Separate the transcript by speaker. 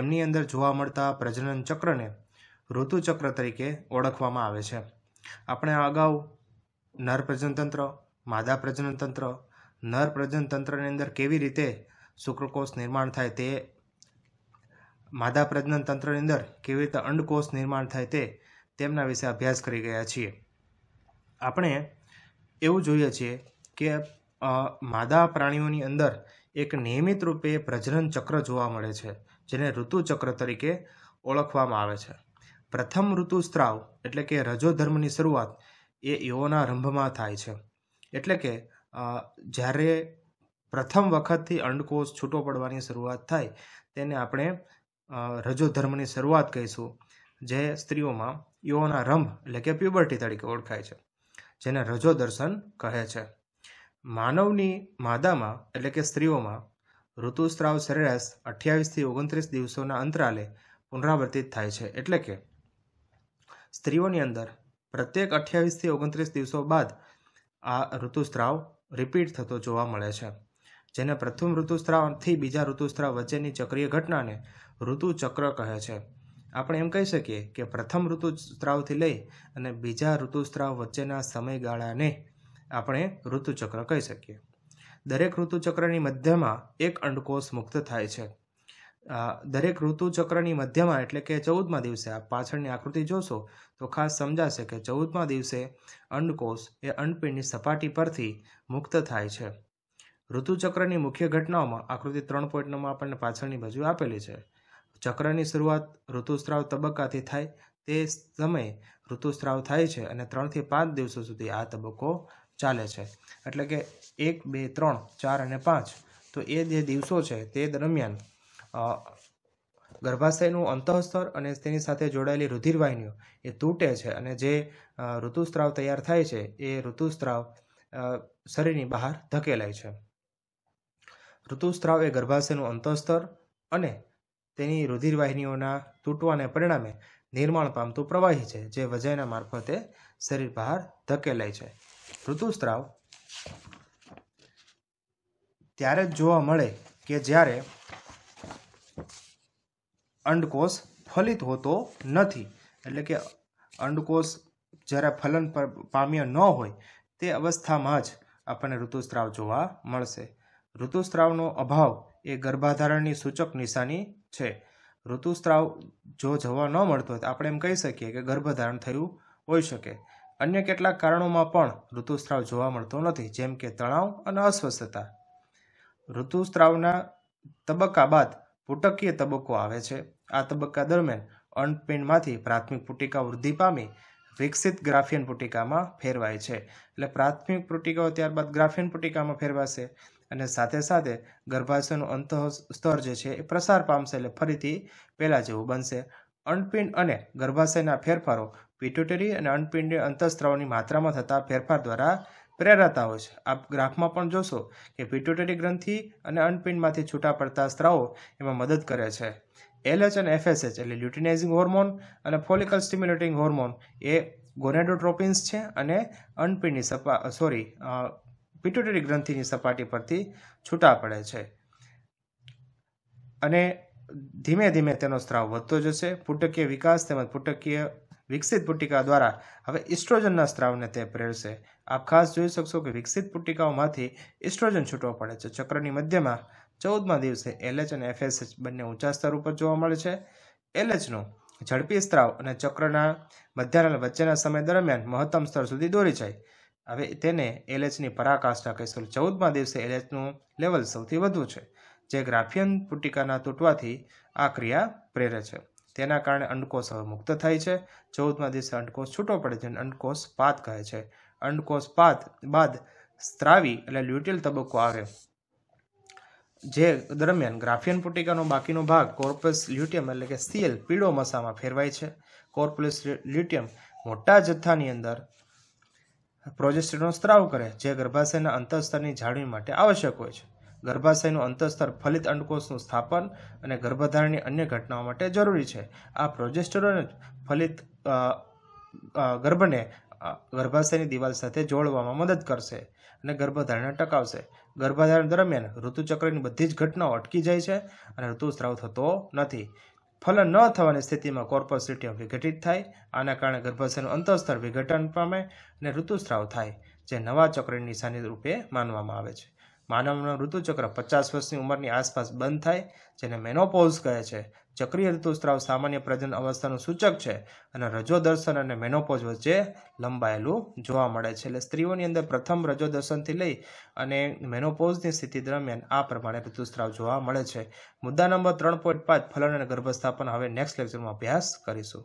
Speaker 1: એમની અંદર જોવા મળતા પ્રજનન ચક્રને ઋતુચક્ર તરીકે ઓળખવામાં આવે છે આપણે અગાઉ નર પ્રજનતંત્ર માદા પ્રજનનતંત્ર નર પ્રજનતંત્રની અંદર કેવી રીતે શુક્રકોષ નિર્માણ થાય તે માદા પ્રજનનતંત્રની અંદર કેવી રીતે અંડકોષ નિર્માણ થાય તે તેમના વિશે અભ્યાસ કરી ગયા છીએ આપણે એવું જોઈએ છીએ કે માદા પ્રાણીઓની અંદર એક નિયમિત રૂપે પ્રજનન ચક્ર જોવા મળે છે જેને ઋતુચક્ર તરીકે ઓળખવામાં આવે છે પ્રથમ ઋતુસ્ત્રાવ એટલે કે રજોધર્મની શરૂઆત એ યુવોના રંભમાં થાય છે એટલે કે જ્યારે પ્રથમ વખતથી અંડકોષ છૂટો પડવાની શરૂઆત થાય તેને આપણે રજોધર્મની શરૂઆત કહીશું જે સ્ત્રીઓમાં યુવોના રંભ એટલે કે પ્યુબર્ટી તરીકે ઓળખાય છે જેને રજો દર્શન કહે છે માનવની માદામાં એટલે કે સ્ત્રીઓમાં ઋતુસ્ત્રાવ સરેરાશ અઠ્યાવીસથી ઓગણત્રીસ દિવસોના અંતરાલે પુનરાવર્તિત થાય છે એટલે કે સ્ત્રીઓની અંદર પ્રત્યેક અઠ્યાવીસથી ઓગણત્રીસ દિવસો બાદ આ ઋતુસ્ત્રાવ રિપીટ થતો જોવા મળે છે જેને પ્રથમ ઋતુસ્ત્રાવથી બીજા ઋતુસ્ત્રાવ વચ્ચેની ચક્રીય ઘટનાને ઋતુચક્ર કહે છે આપણે એમ કહી શકીએ કે પ્રથમ ઋતુસ્ત્રાવથી લઈ અને બીજા ઋતુસ્ત્રાવ વચ્ચેના સમયગાળાને આપણે ઋતુચક્ર કહી શકીએ દરેક ઋતુચક્રની મધ્યમાં એક અંડકોષ મુક્ત થાય છે દરેક ઋતુચક્રની મધ્યમાં એટલે કે ચૌદમા દિવસે આ પાછળની આકૃતિ જોશો તો ખાસ સમજાશે કે ચૌદમા દિવસે અંડકોષ એ અંડપીંડની સપાટી પરથી મુક્ત થાય છે ઋતુચક્રની મુખ્ય ઘટનાઓમાં આકૃતિ ત્રણ પોઈન્ટ નવમાં આપણને પાછળની બાજુ આપેલી છે ચક્રની શરૂઆત ઋતુસ્ત્રાવ તબક્કાથી થાય તે સમયે ઋતુસ્ત્રાવ થાય છે અને ત્રણથી પાંચ દિવસો સુધી આ તબક્કો ચાલે છે એટલે કે એક બે ત્રણ ચાર અને પાંચ તો એ જે દિવસો છે તે દરમિયાન ગર્ભાશયનું અંતઃસ્તર અને તેની સાથે જોડાયેલી રુધિરવાહિનીઓ એ તૂટે છે અને જે ઋતુસ્ત્રાવ તૈયાર થાય છે એ ઋતુસ્ત્રાવ શરીરની બહાર ધકેલાય છે ઋતુસ્ત્રાવ એ ગર્ભાશયનું અંતઃસ્તર અને તેની રુધિરવાહિનીઓના તૂટવાને પરિણામે નિર્માણ પામતું પ્રવાહી છે જે વજાયના મારફતે શરીર બહાર ધકેલાય છે ઋતુસ્ત્રાવ ત્યારે જ જોવા મળે કે જ્યારે અંડકોષ ફલિત હોતો નથી એટલે કે અંડકોષ જ્યારે ફલન પર પામ્ય ન હોય તે અવસ્થામાં જ આપણને ઋતુસ્ત્રાવ જોવા મળશે ઋતુસ્ત્રાવનો અભાવ એ ગર્ભાધારણની સૂચક નિશાની છે ઋતુસ્ત્રાવ જો જોવા ન મળતો હોય તો આપણે એમ કહી શકીએ કે ગર્ભધારણ થયું હોઈ શકે અન્ય કેટલાક કારણોમાં પણ ઋતુસ્ત્રાવ જોવા મળતો નથી જેમ કે તણાવ અને અસ્વસ્થતા ઋતુસ્ત્રાવના તબક્કા બાદ પુટકીય તબક્કો આવે છે આ તબક્કા દરમિયાન અન્નપિંડમાંથી પ્રાથમિક પુટિકા વૃદ્ધિ પામી વિકસિત ગ્રાફિયન પુટિકામાં ફેરવાય છે એટલે પ્રાથમિક પુટિકાઓ ત્યારબાદ ગ્રાફિયન પુટિકામાં ફેરવાશે અને સાથે સાથે ગર્ભાશયનું અંત સ્તર જે છે એ પ્રસાર પામશે એટલે ફરીથી પહેલાં જેવું બનશે અન્નપિંડ અને ગર્ભાશયના ફેરફારો પિટ્યુટરી અને અનપિંડ અંતઃસ્ત્રાવની માત્રામાં થતા ફેરફાર દ્વારા પ્રેરાતા હોય છે આપ ગ્રાફમાં પણ જોશો કે પિટ્યુટરી ગ્રંથિ અને અનપિંડમાંથી છૂટા પડતા સ્ત્રાવો એમાં મદદ કરે છે એલએચ અને એફએસએચ એટલે લ્યુટિનાઇઝિંગ હોર્મોન અને ફોલિકલ સ્ટિમ્યુલેટિંગ હોર્મોન એ ગોનેડોટ્રોપિન્સ છે અને અનપિંડની સપા સોરી પિટ્યુટરી ગ્રંથિની સપાટી પરથી છૂટા પડે છે અને ધીમે ધીમે તેનો સ્ત્રાવ વધતો જશે પુટકીય વિકાસ તેમજ પુટકીય વિકસિત પુટિકા દ્વારા હવે ઇસ્ટ્રોજનના સ્ત્રાવને તે પ્રેરશે આપ ખાસ જોઈ શકશો કે વિકસિત પુટિકાઓમાંથી ઇસ્ટ્રોજન છૂટો પડે છે ચક્રની મધ્યમાં ચૌદમાં દિવસે એલએચ અને એફએસએચ બંને ઊંચા સ્તર ઉપર જોવા મળે છે એલએચનું ઝડપી સ્ત્રાવ અને ચક્રના મધ્યાના વચ્ચેના સમય દરમિયાન મહત્તમ સ્તર સુધી દોરી જાય હવે તેને એલએચની પરાકાષ્ઠા કહીશું ચૌદમાં દિવસે એલએચનું લેવલ સૌથી વધુ છે જે ગ્રાફિયન પુટિકાના તૂટવાથી આ ક્રિયા પ્રેરે છે તેના કારણે અંડકોષ હવે મુક્ત થાય છે ચૌદમા દિવસે અંડકોષ છૂટો પડે છે અંડકોષ પાત કહે છે અંડકોષ પાત બાદ સ્ત્રાવી એટલે લ્યુટિલ તબક્કો આવે જે દરમિયાન ગ્રાફિયન પુટિકાનો બાકીનો ભાગ કોર્પસ લ્યુટિયમ એટલે કે સીએલ પીળો મસામાં ફેરવાય છે કોર્પસ લ્યુટિયમ મોટા જથ્થાની અંદર પ્રોજેસ્ટ્રોનનો સ્ત્રાવ કરે જે ગર્ભાશયના અંતઃસ્તરની જાળવણી માટે આવશ્યક હોય છે ગર્ભાશયનું અંતસ્તર ફલિત અંડકોષનું સ્થાપન અને ગર્ભધારણની અન્ય ઘટનાઓ માટે જરૂરી છે આ પ્રોજેસ્ટરોન ફલિત ગર્ભને ગર્ભાશયની દિવાલ સાથે જોડવામાં મદદ કરશે અને ગર્ભધારણને ટકાવશે ગર્ભધારણ દરમિયાન ઋતુચક્રની બધી જ ઘટનાઓ અટકી જાય છે અને ઋતુસ્રાવ થતો નથી ફલન ન થવાની સ્થિતિમાં કોર્પસ વિઘટિત થાય આના કારણે ગર્ભાશયનું અંતસ્તર વિઘટન પામે અને ઋતુસ્રાવ થાય જે નવા ચક્રની નિશાની રૂપે માનવામાં આવે છે માનવનો ઋતુચક્ર પચાસ વર્ષની ઉંમરની આસપાસ બંધ થાય જેને મેનોપોઝ કહે છે ચક્રીય ઋતુસ્ત્રાવ સામાન્ય પ્રજન અવસ્થાનું સૂચક છે અને રજોદર્શન અને મેનોપોઝ વચ્ચે લંબાયેલું જોવા મળે છે એટલે સ્ત્રીઓની અંદર પ્રથમ રજોદર્શનથી લઈ અને મેનોપોઝની સ્થિતિ દરમિયાન આ પ્રમાણે ઋતુસ્રાવ જોવા મળે છે મુદ્દા નંબર ત્રણ પોઈન્ટ પાંચ ફલન અને ગર્ભસ્થાપન હવે નેક્સ્ટ લેક્ચરમાં અભ્યાસ કરીશું